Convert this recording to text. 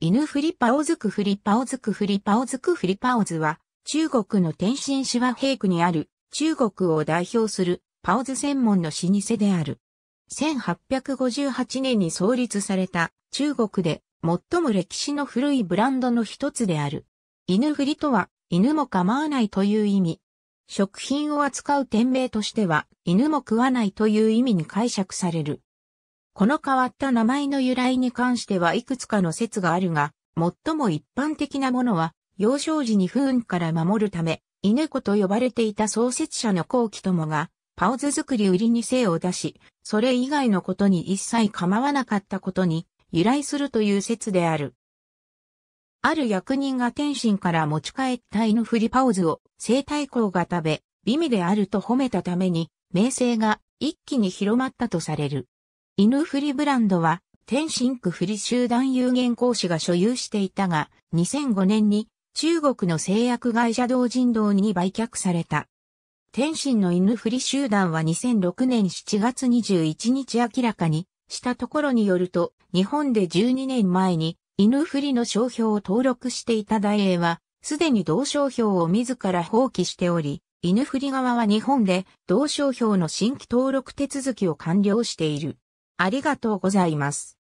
犬フリパオズクフリパオズクフリパオズクフリパオズは、中国の天津市和平区にある、中国を代表するパオズ専門の老舗である。1858年に創立された中国で最も歴史の古いブランドの一つである。犬フリとは、犬も構わないという意味。食品を扱う店名としては、犬も食わないという意味に解釈される。この変わった名前の由来に関してはいくつかの説があるが、最も一般的なものは、幼少時に不運から守るため、犬子と呼ばれていた創設者の後期もが、パオズ作り売りに精を出し、それ以外のことに一切構わなかったことに由来するという説である。ある役人が天津から持ち帰った犬振りパオズを生体校が食べ、美味であると褒めたために、名声が一気に広まったとされる。犬フリブランドは、天津区フリ集団有限公司が所有していたが、2005年に中国の製薬会社同人堂に売却された。天津の犬フリ集団は2006年7月21日明らかにしたところによると、日本で12年前に犬フリの商標を登録していた大英は、すでに同商標を自ら放棄しており、犬フリ側は日本で同商標の新規登録手続きを完了している。ありがとうございます。